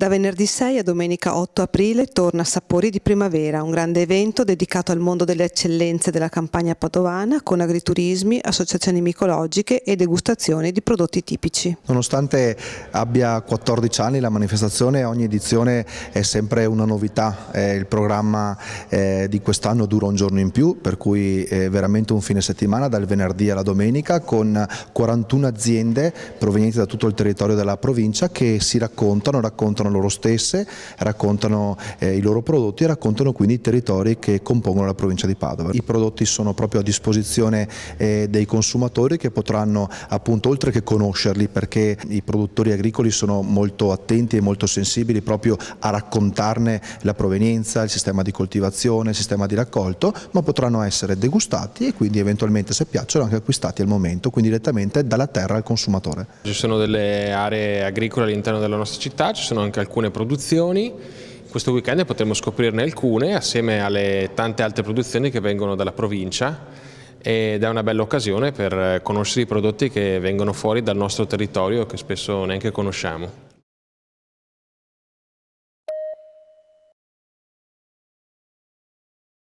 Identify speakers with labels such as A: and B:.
A: Da venerdì 6 a domenica 8 aprile torna Sapori di Primavera, un grande evento dedicato al mondo delle eccellenze della campagna padovana con agriturismi, associazioni micologiche e degustazioni di prodotti tipici.
B: Nonostante abbia 14 anni la manifestazione, ogni edizione è sempre una novità. Eh, il programma eh, di quest'anno dura un giorno in più, per cui è veramente un fine settimana dal venerdì alla domenica con 41 aziende provenienti da tutto il territorio della provincia che si raccontano, raccontano loro stesse, raccontano eh, i loro prodotti e raccontano quindi i territori che compongono la provincia di Padova. I prodotti sono proprio a disposizione eh, dei consumatori che potranno appunto oltre che conoscerli perché i produttori agricoli sono molto attenti e molto sensibili proprio a raccontarne la provenienza, il sistema di coltivazione, il sistema di raccolto, ma potranno essere degustati e quindi eventualmente se piacciono anche acquistati al momento, quindi direttamente dalla terra al consumatore.
A: Ci sono delle aree agricole all'interno della nostra città, ci sono anche alcune produzioni questo weekend potremo scoprirne alcune assieme alle tante altre produzioni che vengono dalla provincia ed è una bella occasione per conoscere i prodotti che vengono fuori dal nostro territorio che spesso neanche conosciamo.